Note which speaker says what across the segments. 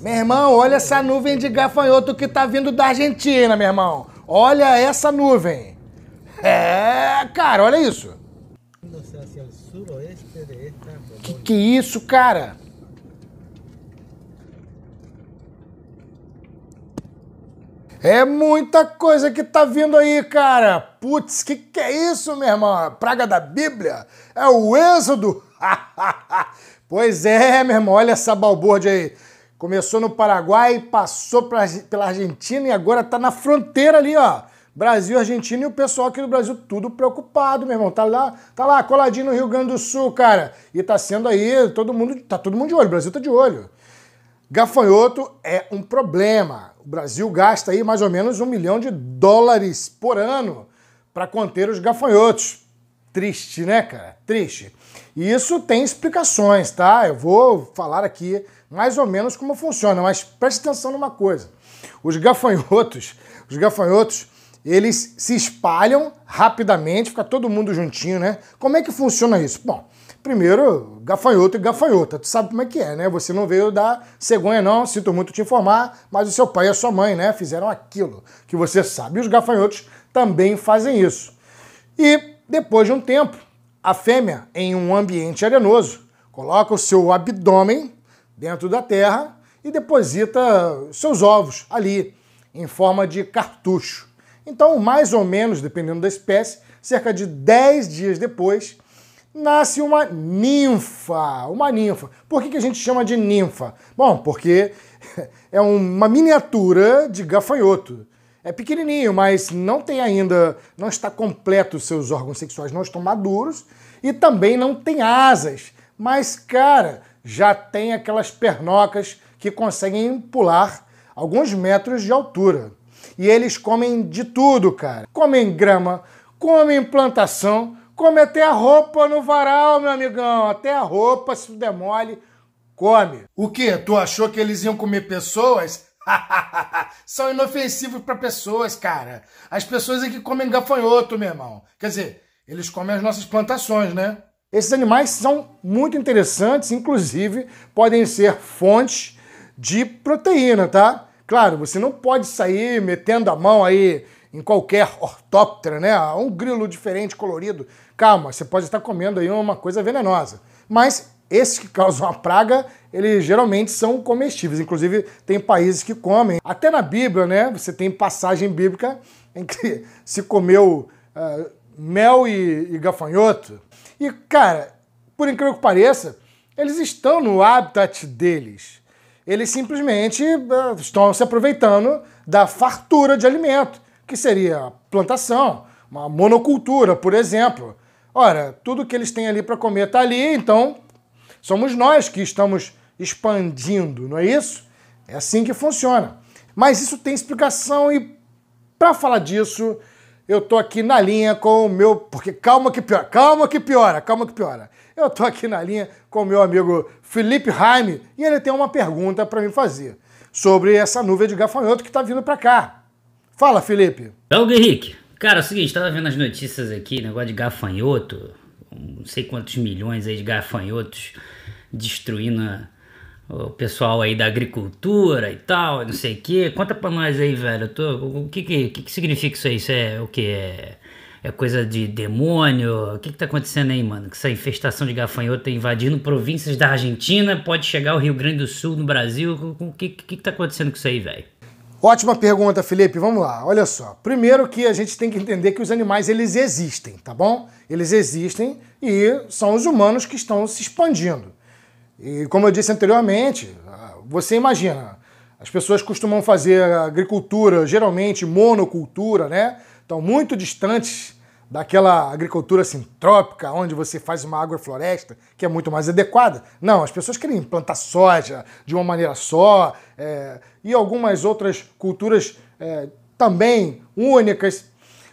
Speaker 1: Meu irmão, olha essa nuvem de gafanhoto que tá vindo da Argentina, meu irmão. Olha essa nuvem. É, cara, olha isso. Que que é isso, cara? É muita coisa que tá vindo aí, cara. Putz, que que é isso, meu irmão? A é praga da Bíblia? É o Êxodo? pois é, meu irmão, olha essa balbúrdia aí. Começou no Paraguai, passou pra, pela Argentina e agora tá na fronteira ali, ó. Brasil, Argentina e o pessoal aqui do Brasil tudo preocupado, meu irmão. Tá lá, tá lá coladinho no Rio Grande do Sul, cara. E tá sendo aí, todo mundo, tá todo mundo de olho, o Brasil tá de olho. Gafanhoto é um problema. O Brasil gasta aí mais ou menos um milhão de dólares por ano para conter os gafanhotos. Triste, né, cara? Triste. E isso tem explicações, tá? Eu vou falar aqui mais ou menos como funciona, mas preste atenção numa coisa. Os gafanhotos, os gafanhotos, eles se espalham rapidamente, fica todo mundo juntinho, né? Como é que funciona isso? Bom, primeiro, gafanhoto e gafanhota. Tu sabe como é que é, né? Você não veio da cegonha, não. Sinto muito te informar, mas o seu pai e a sua mãe, né? Fizeram aquilo que você sabe. E os gafanhotos também fazem isso. E depois de um tempo, a fêmea, em um ambiente arenoso, coloca o seu abdômen dentro da terra e deposita seus ovos ali, em forma de cartucho. Então, mais ou menos, dependendo da espécie, cerca de 10 dias depois, nasce uma ninfa. Uma ninfa. Por que, que a gente chama de ninfa? Bom, porque é uma miniatura de gafanhoto. É pequenininho, mas não tem ainda, não está completo, seus órgãos sexuais não estão maduros e também não tem asas. Mas, cara, já tem aquelas pernocas que conseguem pular alguns metros de altura. E eles comem de tudo, cara. Comem grama, comem plantação, comem até a roupa no varal, meu amigão. Até a roupa, se der mole, come. O que? Tu achou que eles iam comer pessoas? São inofensivos para pessoas, cara. As pessoas é que comem gafanhoto, meu irmão. Quer dizer, eles comem as nossas plantações, né? Esses animais são muito interessantes, inclusive podem ser fontes de proteína, tá? Claro, você não pode sair metendo a mão aí em qualquer ortóptera, né? Ah, um grilo diferente, colorido. Calma, você pode estar comendo aí uma coisa venenosa. Mas esses que causam a praga, eles geralmente são comestíveis. Inclusive, tem países que comem. Até na Bíblia, né? Você tem passagem bíblica em que se comeu uh, mel e, e gafanhoto. E, cara, por incrível que pareça, eles estão no habitat deles. Eles simplesmente ah, estão se aproveitando da fartura de alimento, que seria a plantação, uma monocultura, por exemplo. Ora, tudo que eles têm ali para comer está ali, então somos nós que estamos expandindo, não é isso? É assim que funciona. Mas isso tem explicação e para falar disso, eu tô aqui na linha com o meu. Porque calma que piora, calma que piora, calma que piora. Eu tô aqui na linha com o meu amigo Felipe Jaime e ele tem uma pergunta para me fazer sobre essa nuvem de gafanhoto que tá vindo para cá. Fala, Felipe. o
Speaker 2: então, Henrique. Cara, é o seguinte, tava vendo as notícias aqui, negócio de gafanhoto, não sei quantos milhões aí de gafanhotos destruindo a o pessoal aí da agricultura e tal, não sei o quê. Conta pra nós aí, velho. Tô, o que que, que significa isso aí? Isso é o que? É, é coisa de demônio? O que que tá acontecendo aí, mano? Que essa infestação de gafanhoto tá invadindo províncias da Argentina pode chegar ao Rio Grande do Sul, no Brasil. O que que, que tá acontecendo com isso aí, velho?
Speaker 1: Ótima pergunta, Felipe. Vamos lá. Olha só. Primeiro que a gente tem que entender que os animais eles existem, tá bom? Eles existem e são os humanos que estão se expandindo. E como eu disse anteriormente, você imagina, as pessoas costumam fazer agricultura, geralmente monocultura, né? Então, muito distantes daquela agricultura sintrópica, assim, onde você faz uma agrofloresta, que é muito mais adequada. Não, as pessoas querem plantar soja de uma maneira só é, e algumas outras culturas é, também únicas.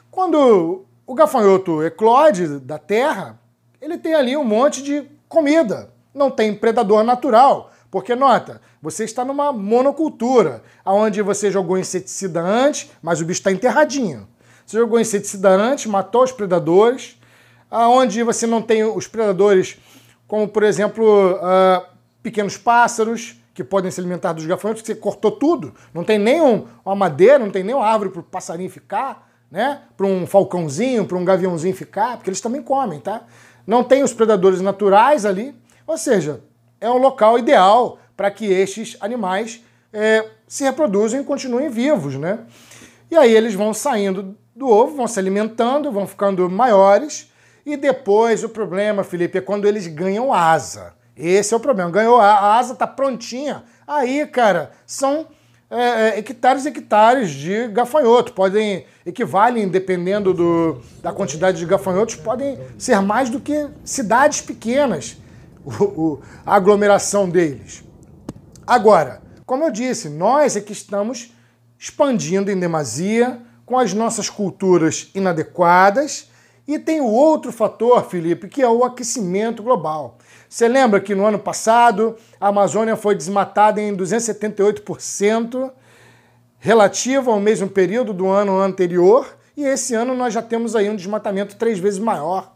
Speaker 1: Quando o gafanhoto eclode da terra, ele tem ali um monte de comida não tem predador natural. Porque, nota, você está numa monocultura, onde você jogou inseticida antes, mas o bicho está enterradinho. Você jogou inseticida antes, matou os predadores, aonde você não tem os predadores, como, por exemplo, uh, pequenos pássaros, que podem se alimentar dos gafanhotos, você cortou tudo. Não tem nem uma madeira, não tem nem árvore para o passarinho ficar, né? Para um falcãozinho, para um gaviãozinho ficar, porque eles também comem, tá? Não tem os predadores naturais ali. Ou seja, é um local ideal para que estes animais é, se reproduzam e continuem vivos, né? E aí eles vão saindo do ovo, vão se alimentando, vão ficando maiores. E depois o problema, Felipe, é quando eles ganham asa. Esse é o problema. Ganhou a, asa, tá prontinha. Aí, cara, são é, é, hectares e hectares de gafanhoto. Podem, equivalem, dependendo do, da quantidade de gafanhotos, podem ser mais do que cidades pequenas o, o, a aglomeração deles. Agora, como eu disse, nós é que estamos expandindo em demasia com as nossas culturas inadequadas. E tem o outro fator, Felipe, que é o aquecimento global. Você lembra que no ano passado a Amazônia foi desmatada em 278% relativo ao mesmo período do ano anterior, e esse ano nós já temos aí um desmatamento três vezes maior,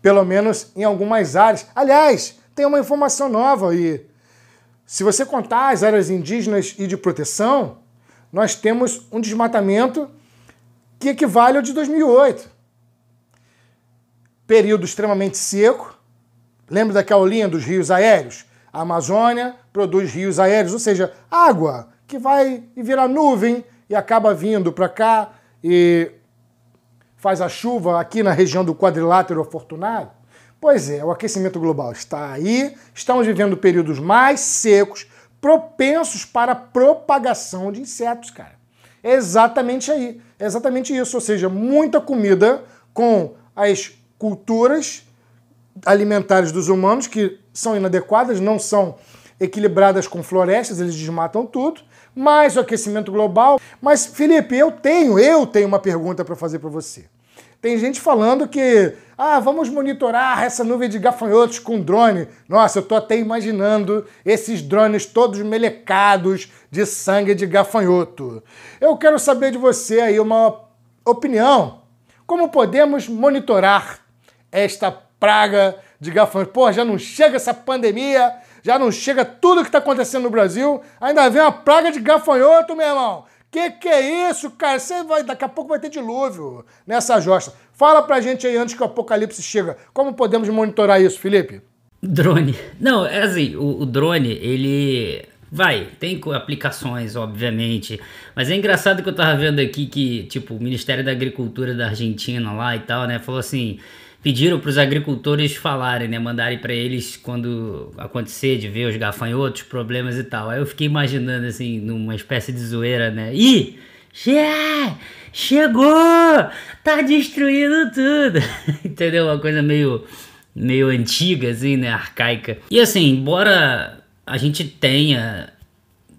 Speaker 1: pelo menos em algumas áreas. Aliás, tem uma informação nova aí. Se você contar as áreas indígenas e de proteção, nós temos um desmatamento que equivale ao de 2008. Período extremamente seco. Lembra daquela linha dos rios aéreos? A Amazônia produz rios aéreos, ou seja, água que vai e vira nuvem e acaba vindo para cá e faz a chuva aqui na região do quadrilátero afortunado. Pois é, o aquecimento global está aí, estamos vivendo períodos mais secos, propensos para a propagação de insetos, cara. É exatamente aí, é exatamente isso, ou seja, muita comida com as culturas alimentares dos humanos que são inadequadas, não são equilibradas com florestas, eles desmatam tudo, mais o aquecimento global. Mas Felipe, eu tenho, eu tenho uma pergunta para fazer para você. Tem gente falando que, ah, vamos monitorar essa nuvem de gafanhotos com drone. Nossa, eu tô até imaginando esses drones todos melecados de sangue de gafanhoto. Eu quero saber de você aí uma opinião. Como podemos monitorar esta praga de gafanhoto? Pô, já não chega essa pandemia, já não chega tudo que está acontecendo no Brasil, ainda vem uma praga de gafanhoto, meu irmão. Que que é isso, cara? Você vai, daqui a pouco vai ter dilúvio nessa josta. Fala pra gente aí antes que o apocalipse chega. Como podemos monitorar isso, Felipe? Drone.
Speaker 2: Não, é assim, o, o drone, ele Vai, tem aplicações, obviamente. Mas é engraçado que eu tava vendo aqui que, tipo, o Ministério da Agricultura da Argentina lá e tal, né? Falou assim: pediram para os agricultores falarem, né, mandarem para eles quando acontecer de ver os gafanhotos, problemas e tal. Aí eu fiquei imaginando assim, numa espécie de zoeira, né? Ih, chegou! Tá destruindo tudo. Entendeu? Uma coisa meio meio antiga assim, né, arcaica. E assim, embora a gente tenha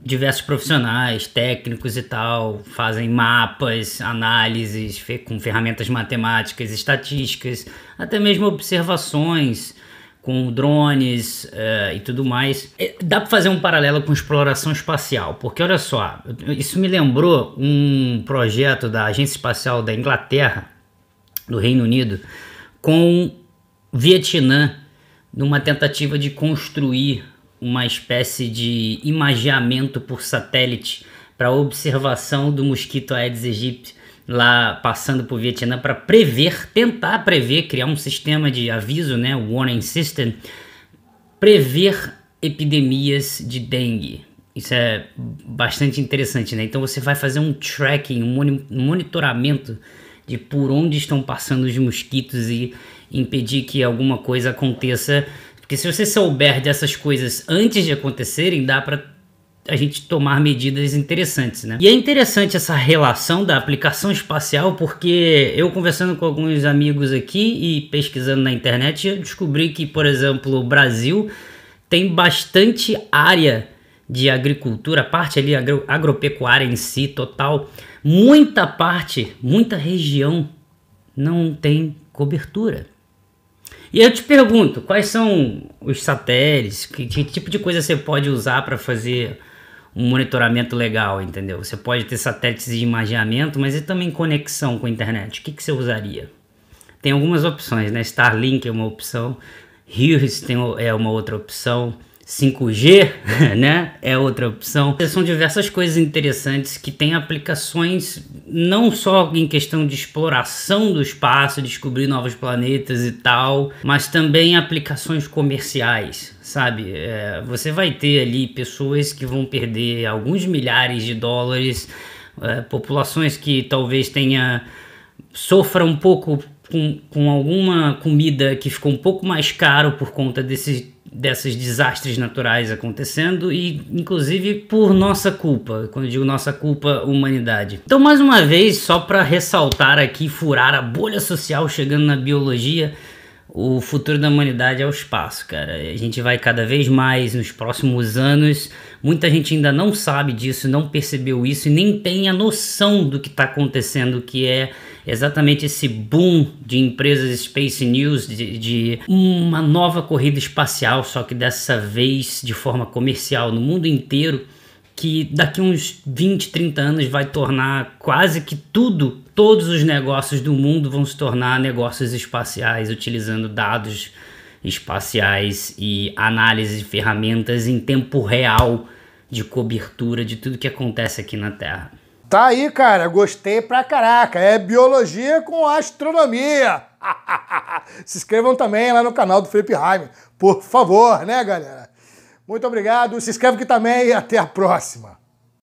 Speaker 2: diversos profissionais, técnicos e tal, fazem mapas, análises com ferramentas matemáticas, estatísticas, até mesmo observações com drones uh, e tudo mais. Eh, dá para fazer um paralelo com exploração espacial, porque olha só, isso me lembrou um projeto da Agência Espacial da Inglaterra, do Reino Unido, com Vietnã, numa tentativa de construir uma espécie de imagiamento por satélite para observação do mosquito Aedes aegypti lá passando por Vietnã para prever, tentar prever, criar um sistema de aviso, né, warning system, prever epidemias de dengue. Isso é bastante interessante, né? Então você vai fazer um tracking, um monitoramento de por onde estão passando os mosquitos e impedir que alguma coisa aconteça porque se você souber dessas coisas antes de acontecerem, dá para a gente tomar medidas interessantes, né? E é interessante essa relação da aplicação espacial, porque eu conversando com alguns amigos aqui e pesquisando na internet, eu descobri que, por exemplo, o Brasil tem bastante área de agricultura, a parte ali agro, agropecuária em si, total, muita parte, muita região não tem cobertura. E eu te pergunto, quais são os satélites? Que, que tipo de coisa você pode usar para fazer um monitoramento legal, entendeu? Você pode ter satélites de imaginamento, mas e também conexão com a internet. O que, que você usaria? Tem algumas opções, né? Starlink é uma opção, Hughes tem, é uma outra opção. 5G, né? É outra opção. São diversas coisas interessantes que têm aplicações não só em questão de exploração do espaço, descobrir novos planetas e tal, mas também aplicações comerciais, sabe? É, você vai ter ali pessoas que vão perder alguns milhares de dólares, é, populações que talvez tenha sofra um pouco com, com alguma comida que ficou um pouco mais caro por conta desse desses desastres naturais acontecendo e inclusive por nossa culpa, quando digo nossa culpa, humanidade. Então mais uma vez, só para ressaltar aqui, furar a bolha social chegando na biologia, o futuro da humanidade é o espaço, cara. A gente vai cada vez mais nos próximos anos. Muita gente ainda não sabe disso, não percebeu isso e nem tem a noção do que está acontecendo, que é exatamente esse boom de empresas Space News, de, de, uma nova corrida espacial, só que dessa vez de forma comercial no mundo inteiro, que daqui uns 20, 30 anos vai tornar quase que tudo todos os negócios do mundo vão se tornar negócios espaciais, utilizando dados espaciais e análise de ferramentas em tempo real de cobertura de tudo que acontece aqui na Terra.
Speaker 1: Tá aí, cara, gostei pra caraca. É biologia com astronomia. se inscrevam também lá no canal do Felipe Raime, por favor, né, galera? Muito obrigado, se inscreve aqui também e até a próxima.